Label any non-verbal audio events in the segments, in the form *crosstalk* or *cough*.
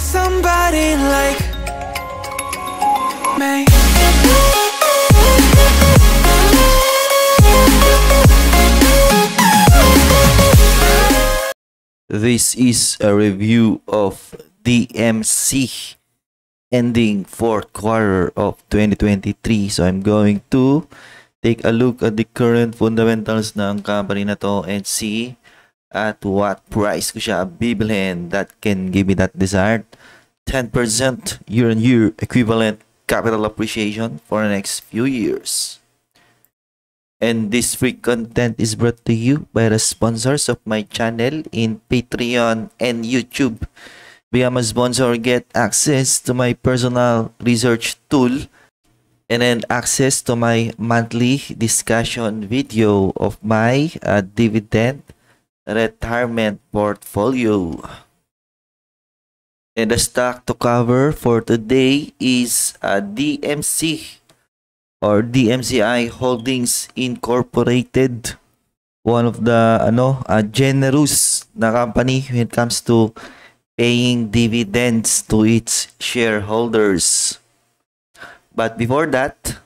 somebody like me This is a review of DMC ending fourth quarter of 2023. So I'm going to take a look at the current fundamentals ng company na to and see at what price ko siya bibilhin that can give me that desired 10% year-on-year equivalent capital appreciation for the next few years. And this free content is brought to you by the sponsors of my channel in Patreon and YouTube. Become a sponsor, get access to my personal research tool and then access to my monthly discussion video of my uh, dividend retirement portfolio. And the stock to cover for today is a uh, DMC or DMCI Holdings Incorporated. One of the ano, a generous na company when it comes to paying dividends to its shareholders. But before that,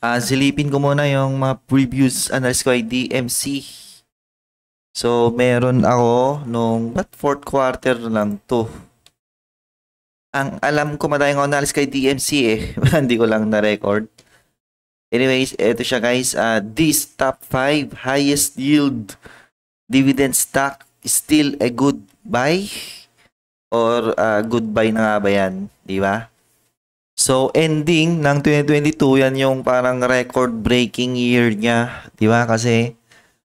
uh, silipin ko muna yung mga previous analysis ko ay DMC. So, meron ako nung, but fourth quarter lang to. Ang alam ko madayang analysis kay DMC eh. *laughs* Hindi ko lang na-record. Anyways, eto siya guys. Uh, this top 5 highest yield dividend stock is still a good buy? Or uh, good buy na nga ba yan? Di ba? So, ending ng 2022, yan yung parang record-breaking year niya. Di ba? Kasi,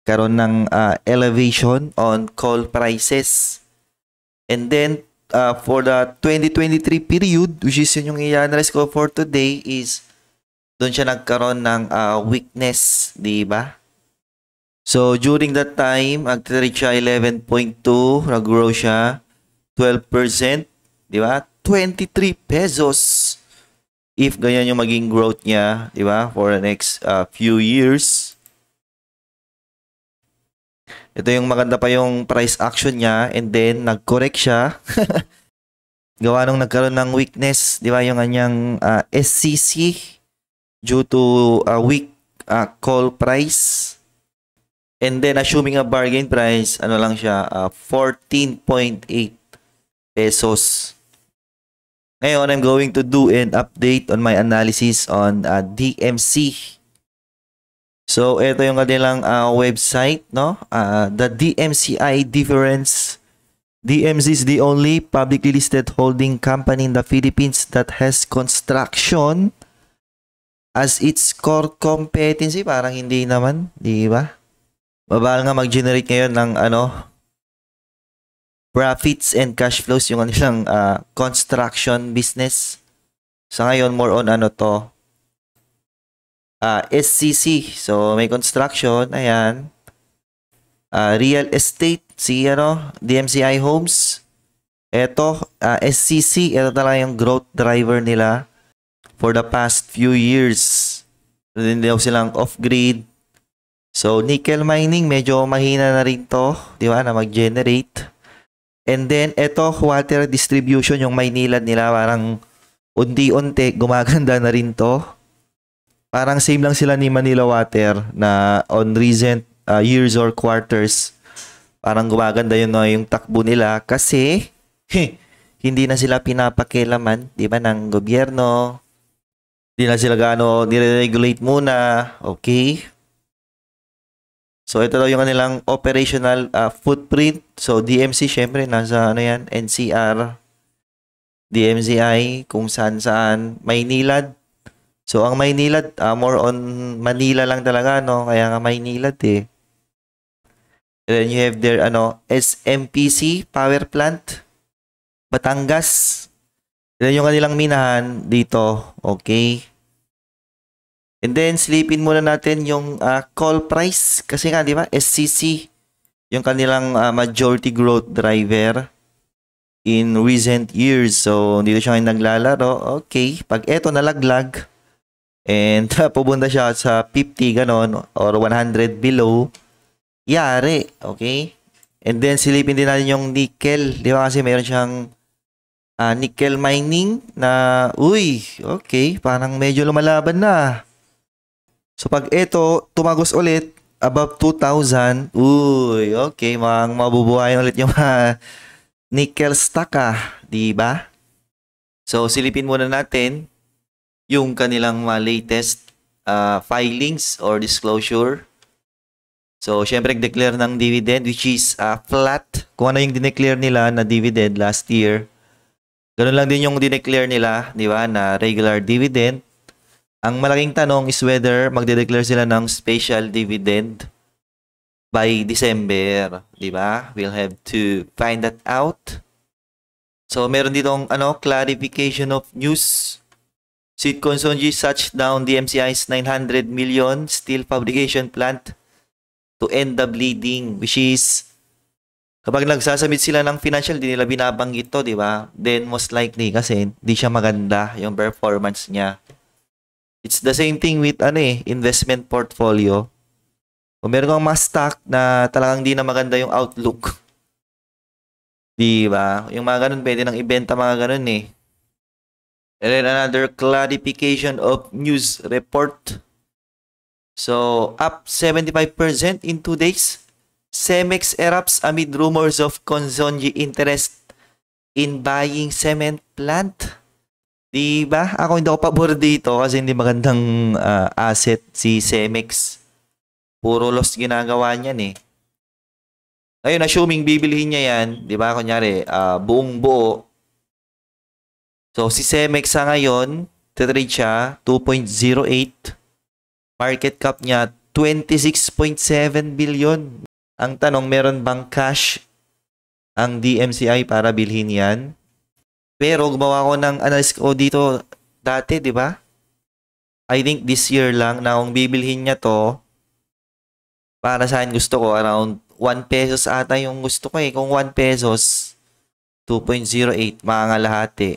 nagkaroon ng uh, elevation on coal prices. And then, uh, for the 2023 period, which is yun yung i-analyze ko for today, is doon siya nagkaroon ng uh, weakness, di ba? So, during that time, nag-reach siya 11.2, nag-grow siya 12%, di ba? 23 pesos if ganyan yung maging growth niya, di ba? For the next uh, few years. Ito yung maganda pa yung price action niya and then nag-correct siya. *laughs* Gawa nung nagkaroon ng weakness, di ba, yung kanyang uh, ah, SCC due to uh, weak uh, call price. And then assuming a bargain price, ano lang siya, uh, 14.8 pesos. Ngayon, I'm going to do an update on my analysis on uh, DMC So, ito yung kanilang uh, website, no? Uh, the DMCI difference. DMZ is the only publicly listed holding company in the Philippines that has construction as its core competency. Parang hindi naman, di ba? Mabahal nga mag-generate ngayon ng ano, profits and cash flows, yung kanilang uh, construction business. Sa ngayon, more on ano to, uh, ah, SCC. So, may construction. Ayan. Uh, real estate. Si, ano, DMCI Homes. Ito, uh, ah, SCC. Ito talaga yung growth driver nila for the past few years. Hindi daw silang off-grid. So, nickel mining, medyo mahina na rin to, di ba, na mag-generate. And then, ito, water distribution, yung Maynila nila, parang unti-unti, gumaganda na rin to parang same lang sila ni Manila Water na on recent uh, years or quarters parang gumaganda yun no, yung takbo nila kasi hindi na sila pinapakilaman, 'di ba, ng gobyerno. Hindi na sila gaano nireregulate muna, okay? So ito daw yung kanilang operational uh, footprint. So DMC syempre nasa ano yan, NCR, DMZI, kung saan saan, Maynilad, So ang Maynila, uh, more on Manila lang talaga, no? Kaya nga Maynila, eh. And then you have their, ano, SMPC Power Plant, Batangas. And then yung kanilang minahan dito, okay. And then slipin muna natin yung uh, ah, call price kasi nga, di ba, SCC, yung kanilang uh, majority growth driver in recent years. So, dito siya naglalaro. Okay, pag eto nalaglag, and uh, *laughs* pupunta siya sa 50 ganon or 100 below, yare okay? And then silipin din natin yung nickel, di ba kasi mayroon siyang uh, nickel mining na, uy, okay, parang medyo lumalaban na. So pag ito, tumagos ulit, above 2,000, uy, okay, mang mabubuhay ulit yung mga *laughs* nickel stock ah, di ba? So silipin muna natin yung kanilang mga latest uh, filings or disclosure. So, syempre, declare ng dividend which is uh, flat. Kung ano yung dineclare nila na dividend last year. Ganun lang din yung dineclare nila, di ba, na regular dividend. Ang malaking tanong is whether magde-declare sila ng special dividend by December, di ba? We'll have to find that out. So, meron ditong ano, clarification of news Sitcon Sonji such down DMCI's 900 million steel fabrication plant to end the bleeding which is kapag nagsasamit sila ng financial, di nila binabanggit to, di ba? Then most likely kasi hindi siya maganda yung performance niya. It's the same thing with ano eh, investment portfolio. Kung meron kang mga stock na talagang di na maganda yung outlook. *laughs* Di ba? Yung mga ganun, pwede nang ibenta mga ganun eh. And then another clarification of news report. So up 75% in two days. Cemex erupts amid rumors of Consonji interest in buying cement plant. Di ba? Ako hindi ako pabor dito kasi hindi magandang uh, asset si Cemex. Puro loss ginagawa niyan eh. Ayun, assuming bibilihin niya yan, di ba? Kunyari, uh, buong buo, So, si Cemex sa ngayon, titrade siya, 2.08. Market cap niya, 26.7 billion. Ang tanong, meron bang cash ang DMCI para bilhin yan? Pero gumawa ko ng analysis ko dito dati, di ba? I think this year lang na kung bibilhin niya to, para sa saan gusto ko, around 1 pesos ata yung gusto ko eh. Kung 1 pesos, 2.08, mga nga lahat eh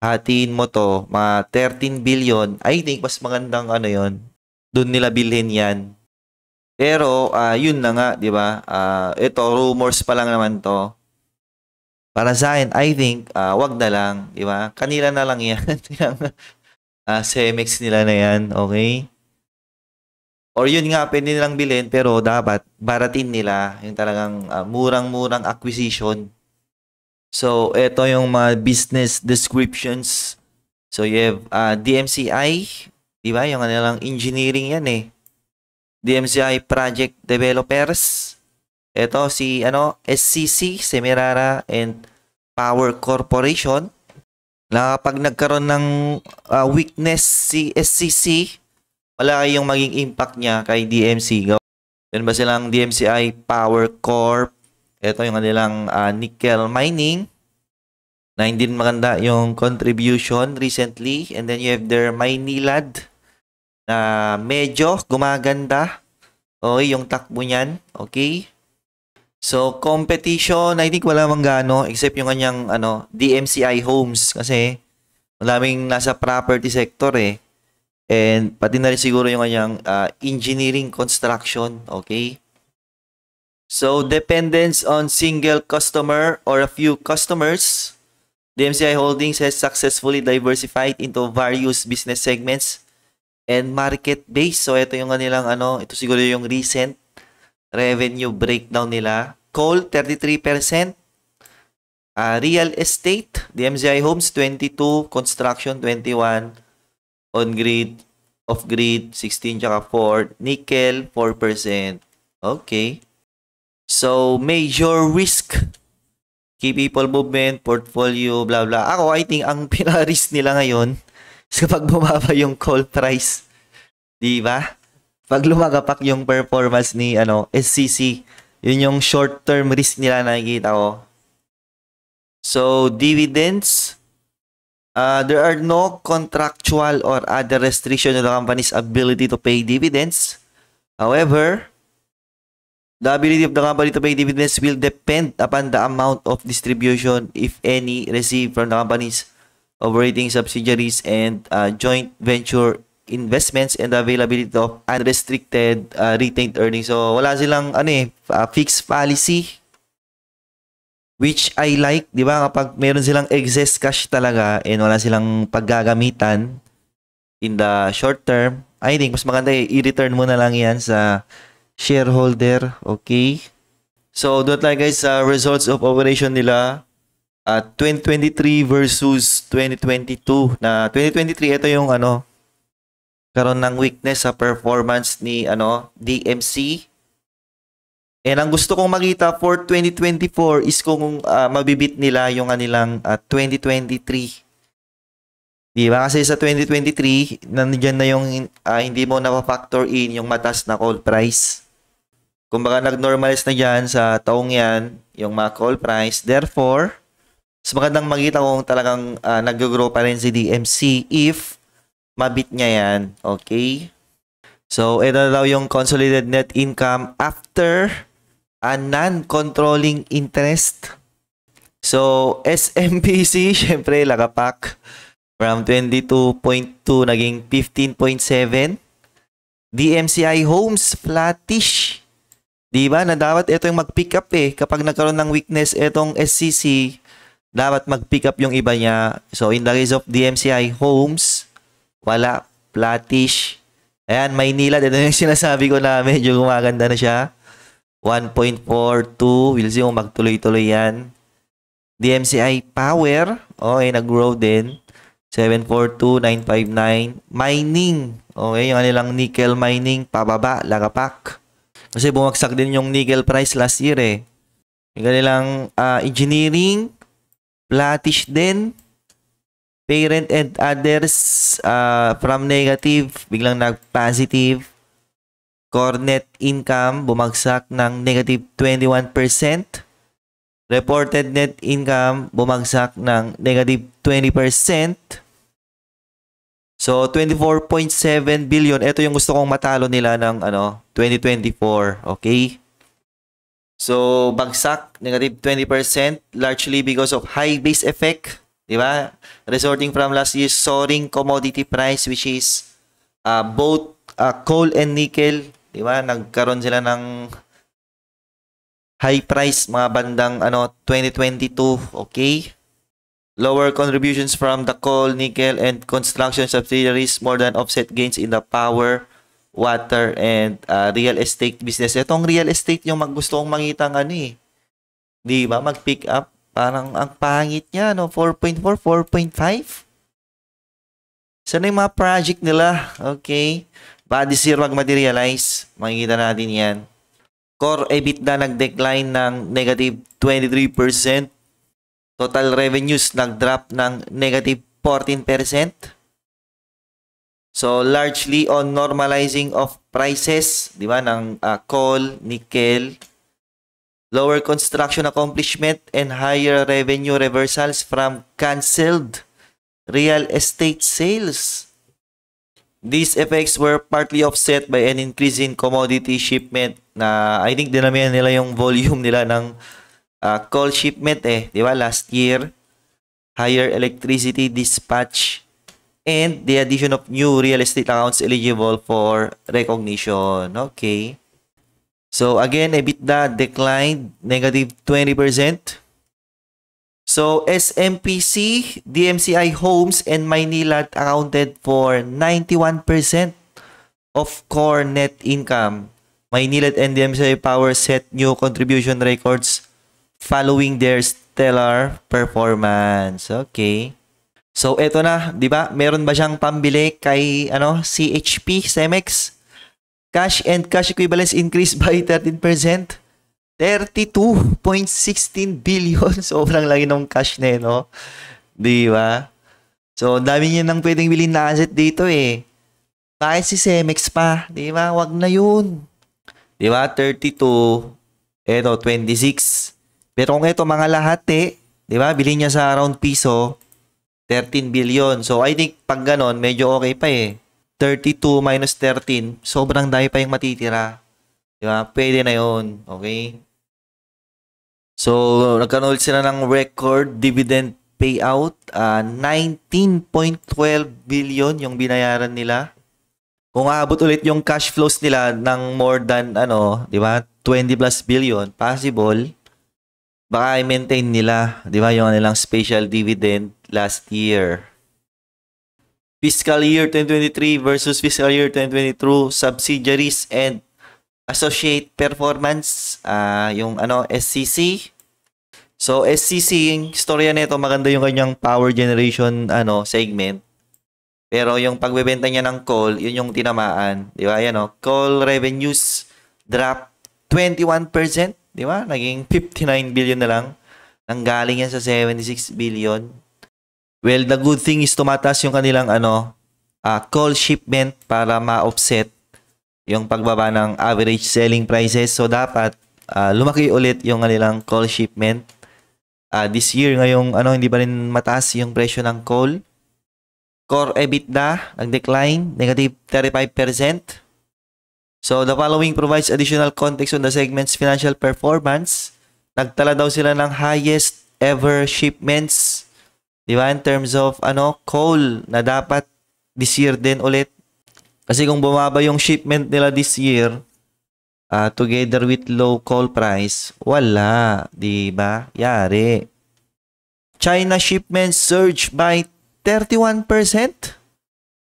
hatiin mo to, mga 13 billion, I think mas magandang ano yon doon nila bilhin yan. Pero, uh, yun na nga, di ba? Uh, ah, ito, rumors pa lang naman to. Para sa akin, I think, uh, wag na lang, di ba? Kanila na lang yan. uh, *laughs* Cemex nila na yan, okay? Or yun nga, pwede nilang bilhin, pero dapat baratin nila yung talagang uh, murang-murang acquisition So, ito yung mga business descriptions. So, you have uh, ah, DMCI, di ba? Yung kanilang engineering yan eh. DMCI Project Developers. Ito si ano, SCC, Semirara and Power Corporation. Na pag nagkaroon ng uh, weakness si SCC, wala kayong maging impact niya kay DMC. Ganun ba silang DMCI Power Corp? Ito yung kanilang uh, nickel mining na hindi maganda yung contribution recently. And then you have their Maynilad na medyo gumaganda. Okay, yung takbo niyan. Okay. So, competition, I think wala mang gaano except yung kanyang ano, DMCI Homes kasi madaming nasa property sector eh. And pati na rin siguro yung kanyang uh, engineering construction, okay? So, dependence on single customer or a few customers. DMCI Holdings has successfully diversified into various business segments and market base. So, ito yung kanilang ano, ito siguro yung recent revenue breakdown nila. Coal, 33%. Uh, ah, real estate, DMCI Homes, 22. Construction, 21. On-grid, off-grid, 16. Tsaka 4. Nickel, 4%. Okay. So, major risk. Key people movement, portfolio, blah, blah. Ako, I think ang *laughs* pinaka-risk nila ngayon is kapag bumaba yung call price. Di ba? Pag lumagapak yung performance ni ano, SCC, yun yung short-term risk nila na nakikita ko. So, dividends, uh, there are no contractual or other restriction on the company's ability to pay dividends. However, The ability of the company to pay dividends will depend upon the amount of distribution, if any, received from the company's operating subsidiaries and uh, joint venture investments and the availability of unrestricted uh, retained earnings. So, wala silang ano eh, uh, fixed policy which I like, di ba? Kapag meron silang excess cash talaga and wala silang paggagamitan in the short term, I think mas maganda i-return mo na lang yan sa shareholder. Okay. So, doon tayo guys sa results of operation nila at ah, 2023 versus 2022 na 2023 ito yung ano karon ng weakness sa performance ni ano DMC. And ang gusto kong makita for 2024 is kung uh, mabibit nila yung kanilang uh, ah, 2023. Di ba? Kasi sa 2023, nandiyan na yung uh, hindi mo napafactor in yung matas na call price. Kumbaga nag-normalize na yan sa taong yan, yung mga call price. Therefore, mas magandang makita kung talagang uh, nag-grow pa rin si DMC if mabit niya yan. Okay? So, ito daw yung consolidated net income after a non-controlling interest. So, SMPC, *laughs* syempre, lakapak. From 22.2 naging 15.7. DMCI Homes, flattish. Di ba? Na dapat ito yung mag-pick up eh. Kapag nagkaroon ng weakness itong SCC, dapat mag-pick up yung iba niya. So, in the case of DMCI, Homes, wala, Platish. Ayan, Maynila, ito *laughs* yung sinasabi ko na medyo gumaganda na siya. 1.42, we'll see kung magtuloy-tuloy yan. DMCI Power, okay, nag-grow din. 742, 959. Mining, okay, yung kanilang nickel mining, pababa, lagapak. Kasi bumagsak din yung nickel price last year eh. Yung kanilang uh, engineering, flattish din. Parent and others uh, from negative, biglang nag-positive. Core net income bumagsak ng negative 21%. Reported net income bumagsak ng negative 20%. So 24.7 billion, ito yung gusto kong matalo nila ng ano, 2024, okay? So bagsak negative 20% largely because of high base effect, 'di ba? Resorting from last year's soaring commodity price which is uh, both uh, coal and nickel, 'di ba? Nagkaroon sila ng high price mga bandang ano 2022, okay? Lower contributions from the coal, nickel, and construction subsidiaries more than offset gains in the power, water, and uh, real estate business. Itong real estate yung maggusto kong mangitang ano eh. Di ba? Mag-pick up. Parang ang pangit niya, no? 4.4, 4.5? Sana yung mga project nila. Okay. Body zero mag-materialize. Makikita natin yan. Core EBITDA nag-decline ng negative 23% Total revenues nag-drop ng negative 14%. So largely on normalizing of prices, 'di ba, ng uh, coal, nickel, lower construction accomplishment and higher revenue reversals from canceled real estate sales. These effects were partly offset by an increase in commodity shipment na I think dinamihan nila yung *laughs* volume nila ng uh, coal shipment eh, di ba? Last year, higher electricity dispatch, and the addition of new real estate accounts eligible for recognition. Okay. So again, EBITDA declined negative 20%. So SMPC, DMCI Homes, and Maynilad accounted for 91% of core net income. Maynilad and DMCI Power set new contribution records following their stellar performance. Okay. So, eto na, di ba? Meron ba siyang pambili kay ano, CHP, Cemex? Cash and cash equivalents increased by 13%. *laughs* 32.16 billion. *laughs* Sobrang laki ng cash na eh, no? Di ba? So, dami niya nang pwedeng bilhin na asset dito eh. Kahit si Cemex pa, di ba? Wag na yun. Di ba? 32, eto, 26. Pero kung ito mga lahat lahati, di ba, Bili niya sa around piso, 13 billion. So I think pag ganon, medyo okay pa eh. 32 minus 13, sobrang dahil pa yung matitira. Di ba? Pwede na yon Okay? So, nagkaroon sila ng record dividend payout. Uh, ah, 19.12 billion yung binayaran nila. Kung aabot ulit yung cash flows nila ng more than, ano, di ba? 20 plus billion, possible baka i-maintain nila, di ba, yung nilang special dividend last year. Fiscal year 2023 versus fiscal year 2022 subsidiaries and associate performance, uh, yung ano, SCC. So, SCC, yung storya nito, maganda yung kanyang power generation ano segment. Pero yung pagbebenta niya ng coal, yun yung tinamaan. Di ba? Ayan o. Oh, coal revenues drop 21% Di ba? Naging 59 billion na lang. Nanggaling yan sa 76 billion. Well, the good thing is tumataas yung kanilang ano, uh, ah, call shipment para ma-offset yung pagbaba ng average selling prices. So, dapat uh, lumaki ulit yung kanilang call shipment. Uh, this year, ngayong ano, hindi pa rin mataas yung presyo ng coal. Core EBITDA, nag-decline, negative 35%. So, the following provides additional context on the segment's financial performance. Nagtala daw sila ng highest ever shipments, di ba, in terms of ano, coal na dapat this year din ulit. Kasi kung bumaba yung shipment nila this year, uh, together with low coal price, wala, di ba? Yari. China shipments surged by 31%.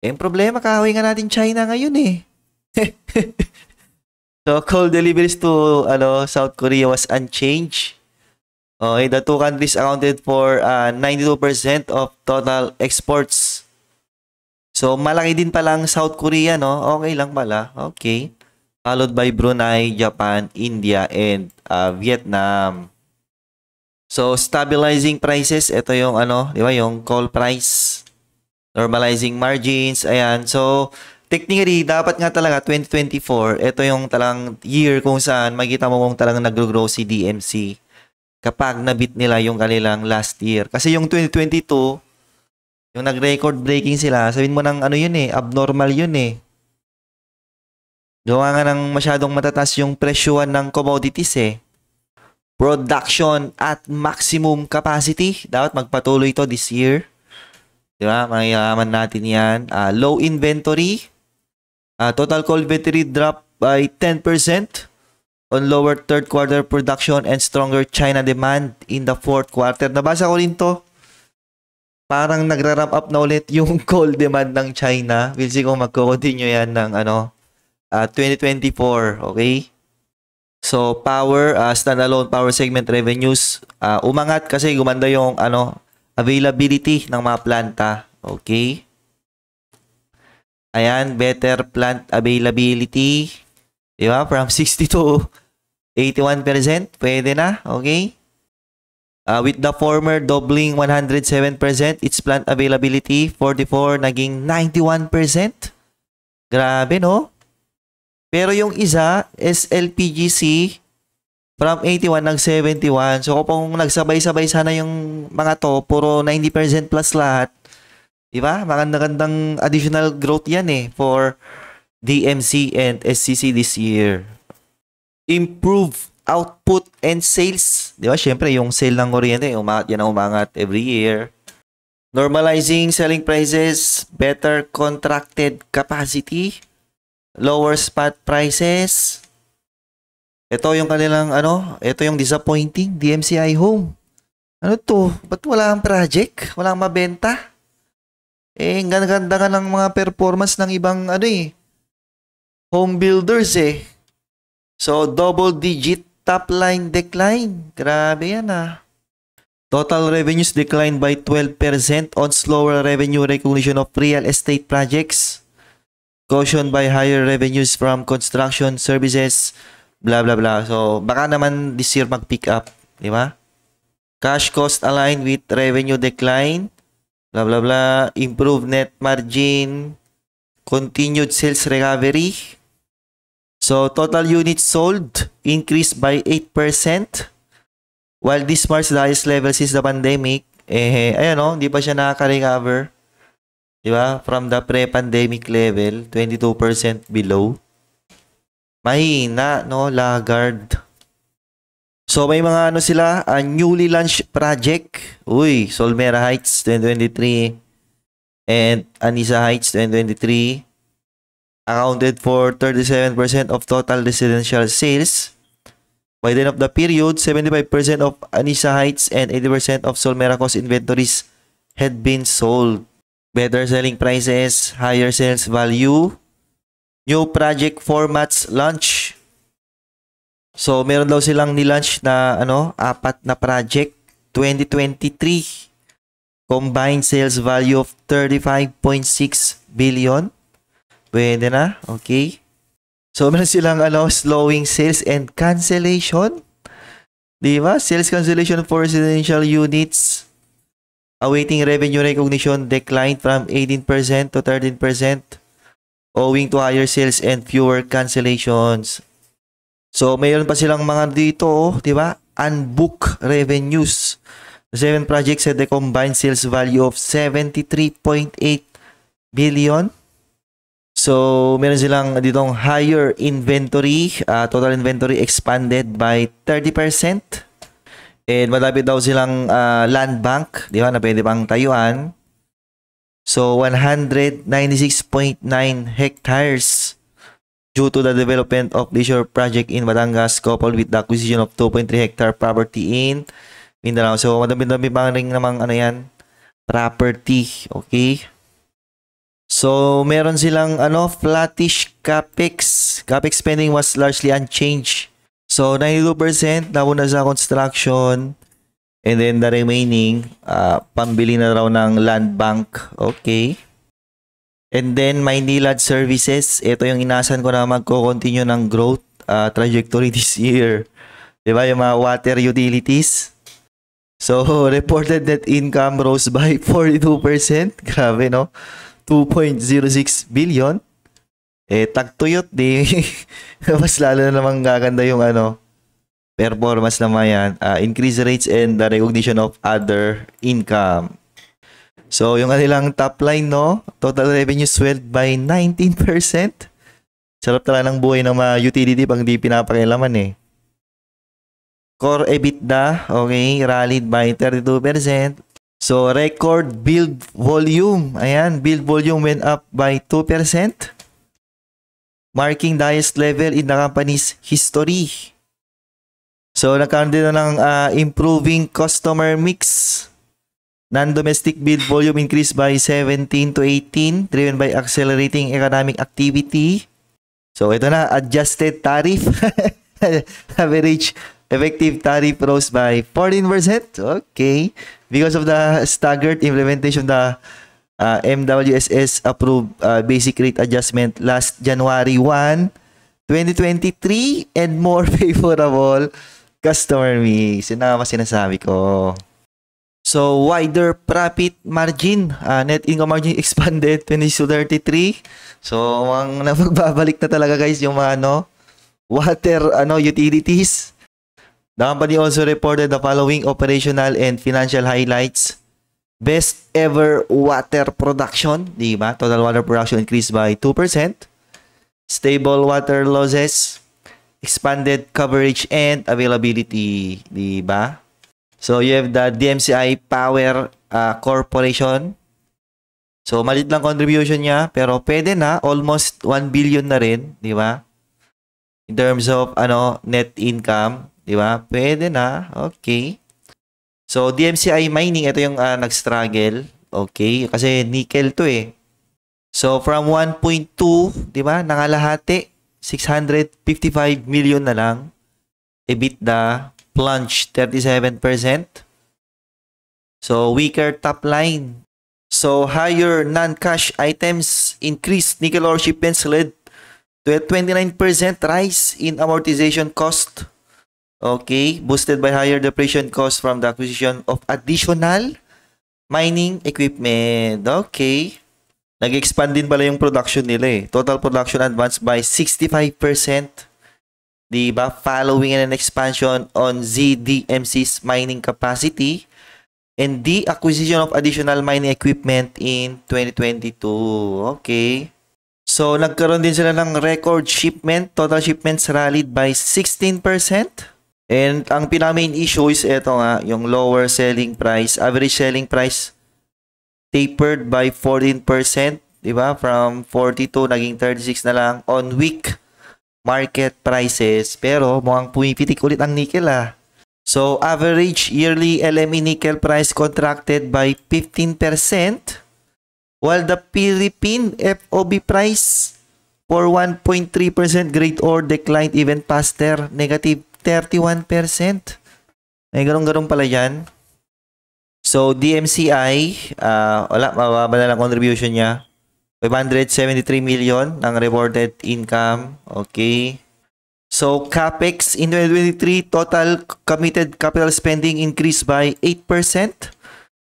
Eh, problema, kahoy nga natin China ngayon eh. *laughs* so, coal deliveries to ano, South Korea was unchanged. Okay, the two countries accounted for uh, 92% of total exports. So, malaki din pa lang South Korea, no? Okay lang pala. Okay. Followed by Brunei, Japan, India, and uh, Vietnam. So, stabilizing prices. Ito yung ano, di ba? Yung coal price. Normalizing margins. Ayan. So, technically, dapat nga talaga 2024, ito yung talang year kung saan makita mo kung talang nag-grow si DMC kapag nabit nila yung kanilang last year. Kasi yung 2022, yung nag-record breaking sila, sabihin mo ng ano yun eh, abnormal yun eh. Gawa nga ng masyadong matatas yung presyuan ng commodities eh. Production at maximum capacity. Dapat magpatuloy to this year. Di ba? Mayayaman natin yan. Uh, low inventory. Uh, total cultivatory dropped by 10% on lower third quarter production and stronger China demand in the fourth quarter. Nabasa ko rin to. Parang nagra-ramp up na ulit yung *laughs* coal demand ng China. We'll see kung magko-continue yan ng ano, uh, 2024. Okay? So, power, uh, standalone power segment revenues, uh, umangat kasi gumanda yung ano, availability ng mga planta. Okay? Ayan, better plant availability. Di ba? From 60 *laughs* to 81%. Pwede na. Okay. Uh, with the former doubling 107%, its plant availability 44 naging 91%. Grabe, no? Pero yung isa, SLPGC, from 81 nag 71. So kung nagsabay-sabay sana yung mga to, puro 90% plus lahat, Di ba? Maganda-gandang additional growth yan eh for DMC and SCC this year. Improve output and sales. Di ba? Siyempre, yung sale ng kuryente, umangat yan ang umangat every year. Normalizing selling prices, better contracted capacity, lower spot prices. Ito yung kanilang ano, ito yung disappointing DMCI home. Ano to? Ba't wala ang project? Wala ang mabenta? Eh, ganda-ganda ka ng mga performance ng ibang ano eh, home builders eh. So, double digit top line decline. Grabe yan ah. Total revenues declined by 12% on slower revenue recognition of real estate projects, cautioned by higher revenues from construction services, blah blah blah. So, baka naman this year mag-pick up, di ba? Cash cost aligned with revenue decline bla bla bla, improve net margin, continued sales recovery. So total units sold increased by 8%. While this marks the highest level since the pandemic, eh, ayan o, oh, hindi pa siya nakaka-recover. Di ba? From the pre-pandemic level, 22% below. Mahina, no? Laggard. So may mga ano sila, a newly launched project. Uy, Solmera Heights 2023 and Anisa Heights 2023 accounted for 37% of total residential sales. By the end of the period, 75% of Anisa Heights and 80% of Solmera Coast inventories had been sold. Better selling prices, higher sales value, new project formats launch So, meron daw silang nilunch na ano, apat na project 2023 combined sales value of 35.6 billion. Pwede na, okay? So, *laughs* meron silang ano, slowing sales and cancellation. Di ba? Sales cancellation for residential units awaiting revenue recognition declined from 18% to 13% owing to higher sales and fewer cancellations. So, mayroon pa silang mga dito, oh, di ba? Unbook revenues. seven projects had a combined sales value of 73.8 billion. So, meron silang ditong higher inventory, uh, total inventory expanded by 30%. And malapit daw silang uh, land bank, di ba, na pwede pang tayuan. So, 196.9 hectares due to the development of leisure project in Batangas coupled with the acquisition of 2.3 hectare property in Mindanao. So, madami-dami pa rin namang ano yan, property. Okay? So, meron silang ano, flattish capex. Capex spending was largely unchanged. So, 92% napunta sa construction and then the remaining, uh, pambili na raw ng land bank. Okay. And then Maynilad Services, ito yung inasan ko na magko-continue ng growth uh, trajectory *laughs* this year. 'Di ba yung mga water utilities? So, *laughs* reported net income rose by 42%. *laughs* Grabe, no? 2.06 billion. Eh, tagtuyot di. Mas lalo na namang gaganda yung ano, performance naman yan. Uh, increase rates and the recognition of other income. So, yung kanilang top line, no? Total revenue swelled by 19%. Sarap talaga ng buhay ng mga utility pag di pinapakilaman eh. Core EBITDA, okay, rallied by 32%. So, record build volume. Ayan, build volume went up by 2%. Marking the highest level in the company's history. So, nagkaroon din na ng uh, improving customer mix. Non-domestic build volume increased by 17 to 18 driven by accelerating economic activity. So ito na, adjusted tariff. *laughs* Average effective tariff rose by 14%. Okay. Because of the staggered implementation of the uh, MWSS approved uh, basic rate adjustment last January 1, 2023 and more *laughs* favorable customer mix. Yun na sinasabi ko. So wider profit margin, uh, net income margin *laughs* expanded 20 to 33. So ang *laughs* napagbabalik na talaga guys yung mga ano, water ano utilities. The company also reported the following operational and financial highlights. Best ever water production, di ba? Total water production increased by 2%. Stable water losses, expanded coverage and availability, di ba? So, you have the DMCI Power uh, Corporation. So, malit lang contribution niya, pero pwede na. Almost 1 billion na rin, di ba? In terms of ano net income, di ba? Pwede na. Okay. So, DMCI mining, ito yung uh, nag-struggle. Okay. Kasi nickel to eh. So, from 1.2, di ba? Nangalahati. 655 million na lang. EBITDA plunged 37%. So weaker top line. So higher non-cash items increased nickel ore shipments led to a 29% rise in amortization cost. Okay, boosted by higher depreciation cost from the acquisition of additional mining equipment. Okay. Nag-expand din pala yung production nila eh. Total production advanced by 65%. 'di ba? Following an expansion on ZDMC's mining capacity and the acquisition of additional mining equipment in 2022. Okay. So, nagkaroon din sila ng record shipment. Total shipments rallied by 16%. And ang pinaka-main issue is ito nga, yung lower selling price. Average selling price tapered by 14%, di ba? From 42 naging 36 na lang on week market prices. Pero mukhang pumipitik ulit ang nickel ah. So average yearly LME nickel price contracted by 15% while the Philippine FOB price for 1.3% grade ore declined even faster, negative 31%. May ganun-ganun pala yan. So, DMCI, uh, ah, wala, mababa na lang contribution niya. 573 million ang reported income. Okay. So, CapEx in 2023, total committed capital spending increased by 8%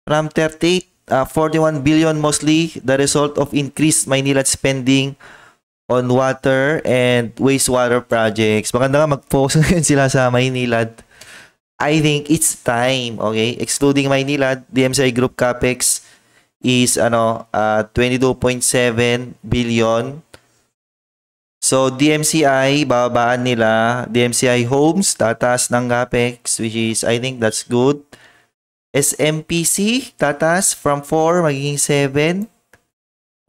from 38, uh, 41 billion mostly the result of increased Manila spending on water and wastewater projects. Maganda nga mag-focus *laughs* ngayon sila sa Maynilad. I think it's time, okay? Excluding Manila, DMCI Group CapEx is ano uh, ah, 22.7 billion. So DMCI bababaan nila, DMCI Homes tataas ng CapEx which is I think that's good. SMPC tataas from 4 magiging 7.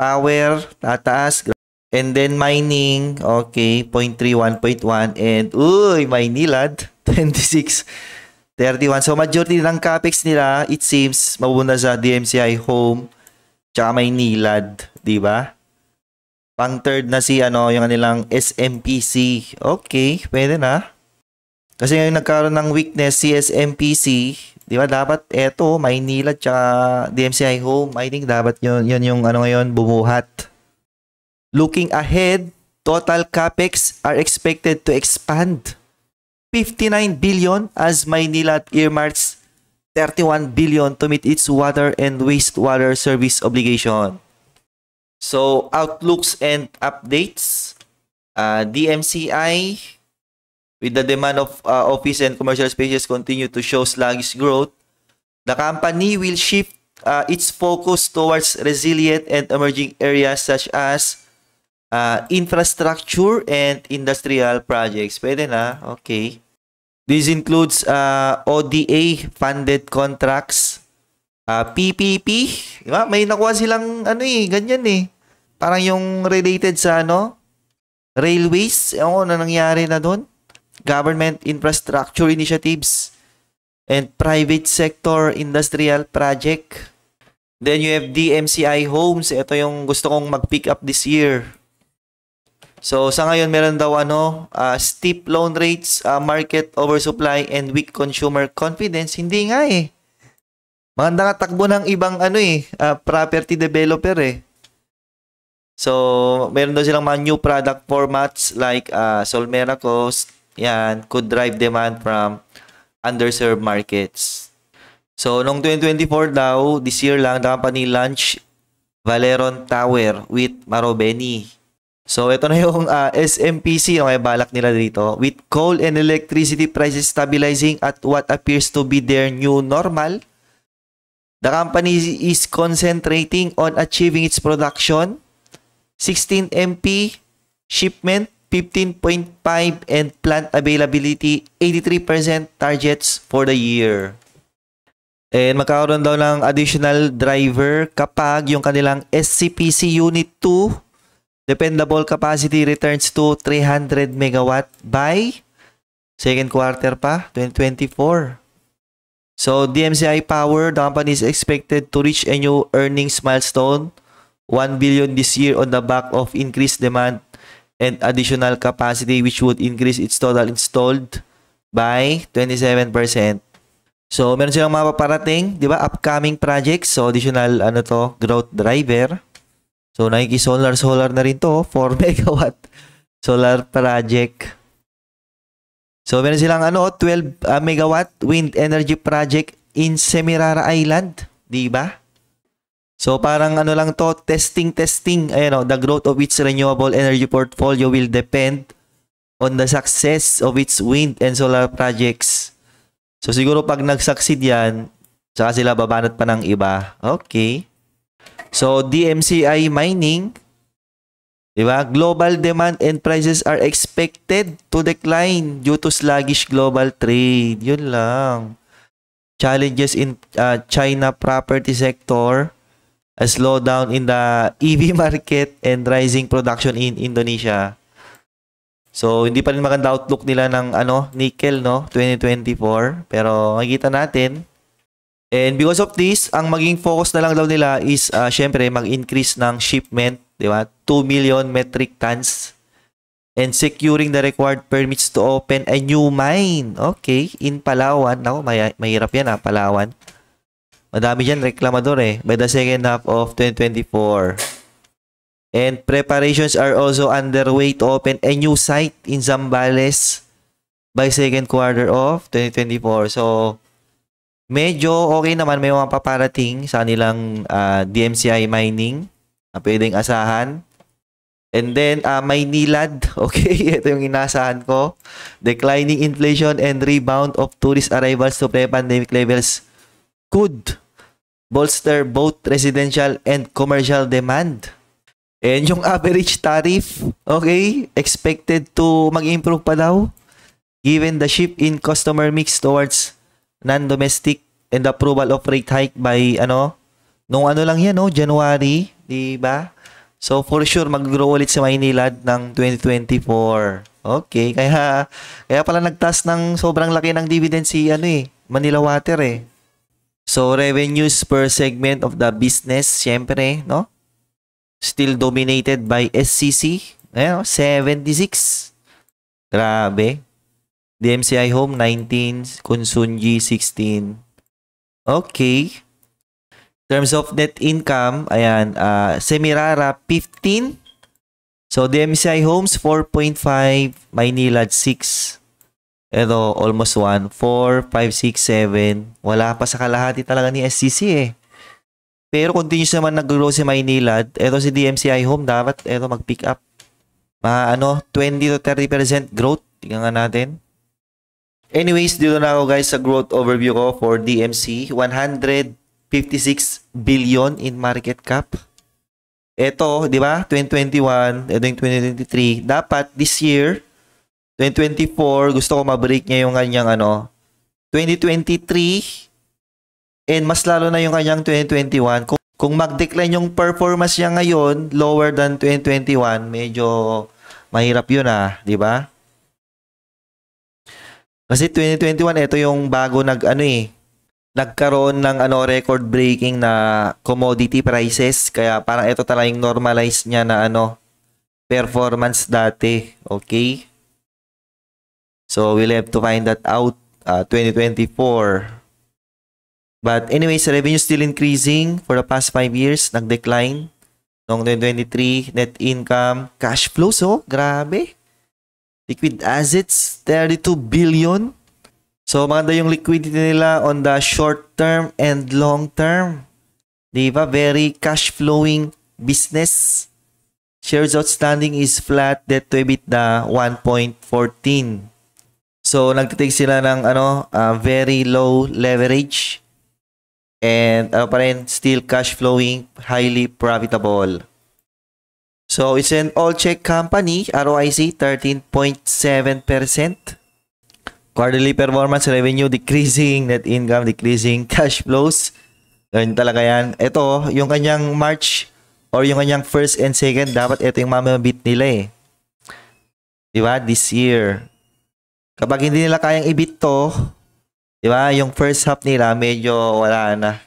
Power tataas and then mining okay 0.31.1 and uy Maynilad 26 *laughs* 31. So majority ng capex nila, it seems, mapupunta sa DMCI Home, tsaka may Nilad, di ba? Pang third na si ano, yung kanilang SMPC. Okay, pwede na. Kasi ngayon nagkaroon ng weakness si SMPC, di ba? Dapat eto, Maynila tsaka DMCI Home. I think dapat yun, yun yung ano ngayon, bumuhat. Looking ahead, total capex are expected to expand 59 billion as Maynila earmarks 31 billion to meet its water and wastewater service obligation. So, outlooks and updates. Uh, DMCI, with the demand of uh, office and commercial spaces continue to show sluggish growth, the company will shift uh, its focus towards resilient and emerging areas such as Uh, infrastructure and industrial projects. Pwede na. Okay. This includes uh, ah, ODA-funded contracts, uh, ah, PPP. Di ba? May nakuha silang ano eh, ganyan eh. Parang yung related sa ano, railways. Ewan ko na nangyari na doon. Government infrastructure initiatives and private sector industrial project. Then you have DMCI homes. Ito yung gusto kong mag-pick up this year. So sa ngayon meron daw ano, uh, steep loan rates, uh, market oversupply and weak consumer confidence. Hindi nga eh. Maganda nga takbo ng ibang ano eh, uh, property developer eh. So, meron daw silang mga new product formats like uh, Solmera Coast, yan, could drive demand from underserved markets. So, noong 2024 daw, this year lang, the company launch Valeron Tower with Marobeni. So ito na yung uh, ah, SMPC yung okay, balak nila dito. With coal and electricity prices stabilizing at what appears to be their new normal, the company is concentrating on achieving its production, 16 MP shipment, 15.5 and plant availability, 83% targets for the year. And magkakaroon daw ng additional driver kapag yung kanilang SCPC Unit 2 Dependable capacity returns to 300 megawatt by second quarter pa, 2024. So, DMCI Power, the company is expected to reach a new earnings milestone, 1 billion this year on the back of increased demand and additional capacity which would increase its total installed by 27%. So, meron silang mapaparating, di ba? Upcoming projects. So, additional, ano to, growth driver. So, nakiki-solar-solar na rin to, 4 *laughs* megawatt solar project. So, meron silang ano, 12 uh, ah, megawatt wind energy project in Semirara Island, 'di ba? So, parang ano lang to, testing testing, ayan oh, the growth of its renewable energy portfolio will depend on the success of its wind and solar projects. So, siguro pag nag-succeed 'yan, saka sila babanat pa ng iba. Okay. So, DMCI mining, di ba? Global demand and prices are expected to decline due to sluggish global trade. Yun lang. Challenges in uh, China property sector, a slowdown in the *laughs* EV market and rising production in Indonesia. So, hindi pa rin maganda outlook nila ng ano, nickel, no? 2024. Pero, makikita natin, And because of this, ang maging focus na lang daw nila is uh, syempre mag-increase ng shipment, di ba? 2 million metric tons and securing the required permits to open a new mine. Okay, in Palawan. Nako, may, mahirap yan ha, ah, Palawan. Madami dyan reklamador eh by the second half of 2024. And preparations are also underway to open a new site in Zambales by second quarter of 2024. So, medyo okay naman may mga paparating sa nilang uh, ah, DMCI mining na pwedeng asahan. And then uh, may nilad, *laughs* okay, ito yung inasahan ko. Declining inflation and rebound of tourist arrivals to pre-pandemic levels could bolster both residential and commercial demand. And yung *laughs* average tariff, okay, expected to mag-improve pa daw given the shift in customer mix towards non-domestic and approval of rate hike by ano, nung ano lang yan, no? January, di ba? So, for sure, mag-grow ulit si Maynilad ng 2024. Okay, kaya, kaya pala nagtas ng sobrang laki ng dividend si ano eh, Manila Water eh. So, revenues per segment of the business, syempre, no? Still dominated by SCC. Ayan, 76. Grabe. DMCI Home 19, Kunsunji 16. Okay. Terms of net income, ayan, uh, Semirara 15. So DMCI Homes 4.5, Manila 6. Ito, almost 1. 4, 5, 6, 7. Wala pa sa kalahati talaga ni SCC eh. Pero continuous naman nag-grow si Manila. Ito si DMCI Home, dapat ito mag-pick up. Mga ano, 20 to 30% growth. Tingnan nga natin. Anyways, dito na ako guys sa growth overview ko for DMC. 156 billion in market cap. Ito, di ba? 2021, ito yung 2023. Dapat this year, 2024, gusto ko ma-break niya yung kanyang ano, 2023, and mas lalo na yung kanyang 2021. Kung, kung mag-decline yung performance niya ngayon, lower than 2021, medyo mahirap yun ah, di ba? Kasi 2021, ito yung bago nag, ano eh, nagkaroon ng ano record breaking na commodity prices kaya parang ito talaga yung normalize niya na ano performance dati okay so we'll have to find that out uh, ah, 2024 but anyways revenue still increasing for the past 5 years nagdecline decline noong 2023 net income cash flow so grabe Liquid assets, 32 billion. So maganda yung liquidity nila on the short term and long term. Di ba? Very cash flowing business. Shares outstanding is flat. Debt to EBITDA 1.14. So nagtitake sila ng ano, uh, very low leverage. And ano pa rin, still cash flowing, highly profitable. So, it's an all-check company, ROIC 13.7%. Quarterly performance revenue decreasing, net income decreasing, *laughs* cash flows. Ganyan talaga yan. Ito, yung kanyang March or yung kanyang first and second, dapat ito yung mamamabit nila eh. Diba? This year. Kapag hindi nila kayang ibit to, diba? Yung first half nila, medyo wala na.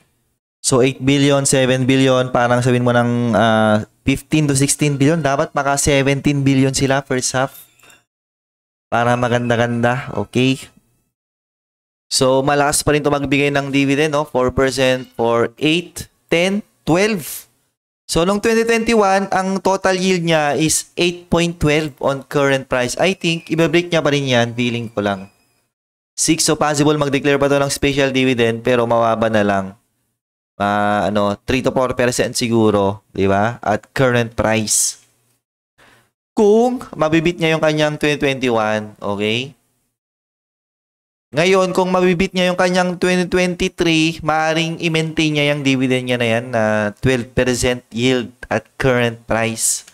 So, 8 billion, 7 billion, parang sabihin mo ng uh, 15 to 16 billion. Dapat maka 17 billion sila first half. Para maganda-ganda. Okay. So, malakas pa rin ito magbigay ng dividend. No? 4% for 8, 10, 12. So, noong 2021, ang total yield niya is 8.12 on current price. I think, ibabreak niya pa rin yan. Feeling ko lang. 6. So, possible mag-declare pa ito ng special dividend pero mawaba na lang uh, ano 3 to 4% siguro, 'di ba? At current price. Kung mabibit niya yung kanyang 2021, okay? Ngayon, kung mabibit niya yung kanyang 2023, maaring i-maintain niya yung dividend niya na yan na 12% yield at current price.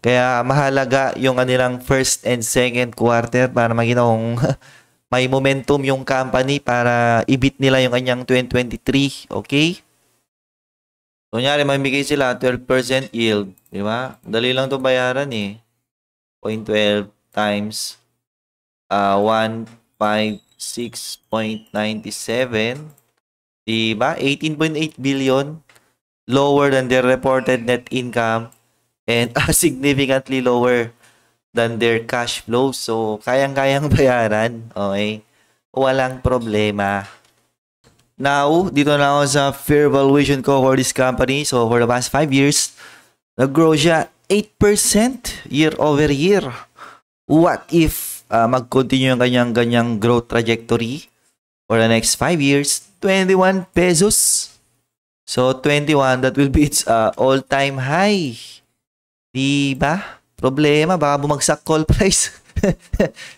Kaya mahalaga yung kanilang first and second quarter para maging *laughs* may momentum yung company para ibit nila yung kanyang 2023, okay? Kunyari, mamigay sila 12% yield, di ba? Dali lang to bayaran eh. 0.12 times uh, ah, 156.97, di ba? 18.8 billion, lower than their reported net income and uh, *laughs* significantly lower than their cash flow. So, kayang-kayang *laughs* bayaran. Okay? Walang problema. Now, dito na ako sa fair valuation ko for this company. So, for the past 5 years, nag-grow siya 8% year over year. What if uh, mag-continue ang kanyang-ganyang growth trajectory for the next 5 years? 21 pesos. So, 21, that will be its uh, all-time high. Diba? Problema, baka bumagsak call price.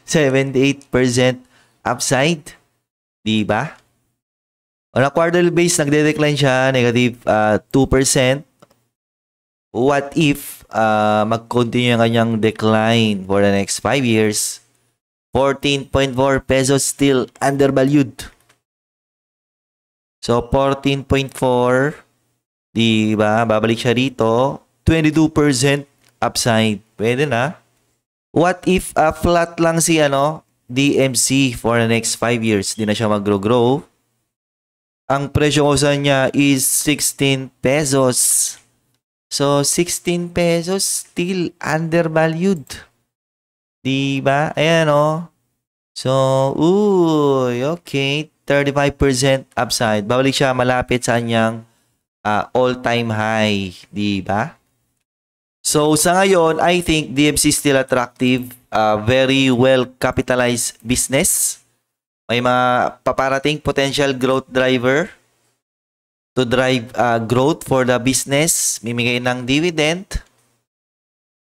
78% *laughs* upside. Di ba? On a quarterly base, nagde-decline siya, negative uh, ah, 2%. What if uh, mag-continue ang kanyang decline for the next 5 years? 14.4 pesos still undervalued. So, 14.4, di ba? Babalik siya rito. 22% upside. Pwede na. What if uh, flat lang si ano, DMC for the next 5 years? Di na siya magro-grow. Ang presyo ko sa niya is 16 pesos. So, 16 pesos still undervalued. Di ba? Ayan o. Oh. So, ooh, okay. 35% upside. Babalik siya malapit sa anyang uh, all-time high. Di ba? So sa ngayon, I think DMC still attractive, uh, very well capitalized business. May mga paparating potential growth driver to drive uh, growth for the business, mimigay ng dividend.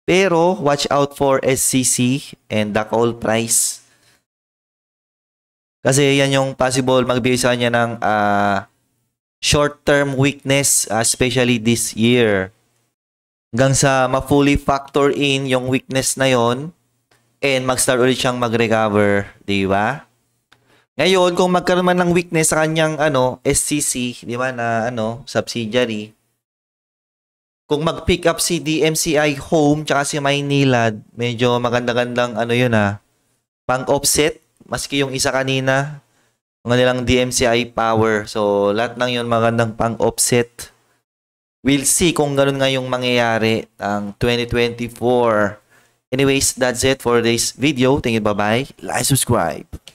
Pero watch out for SCC and the call price. Kasi yan yung possible magbigay sa kanya ng uh, short-term weakness, uh, especially this year hanggang sa ma-fully factor in yung weakness na yon and mag-start ulit siyang mag-recover, di ba? Ngayon, kung magkaroon man ng weakness sa kanyang ano, SCC, di ba, na ano, subsidiary, kung mag-pick up si DMCI Home tsaka si Maynilad, medyo maganda-gandang ano yun ah, pang-offset, maski yung isa kanina, ng nilang DMCI power. So, lahat ng yun magandang pang-offset. We'll see kung ganun nga yung mangyayari ng 2024. Anyways, that's it for this video. Thank you. Bye-bye. Like, subscribe.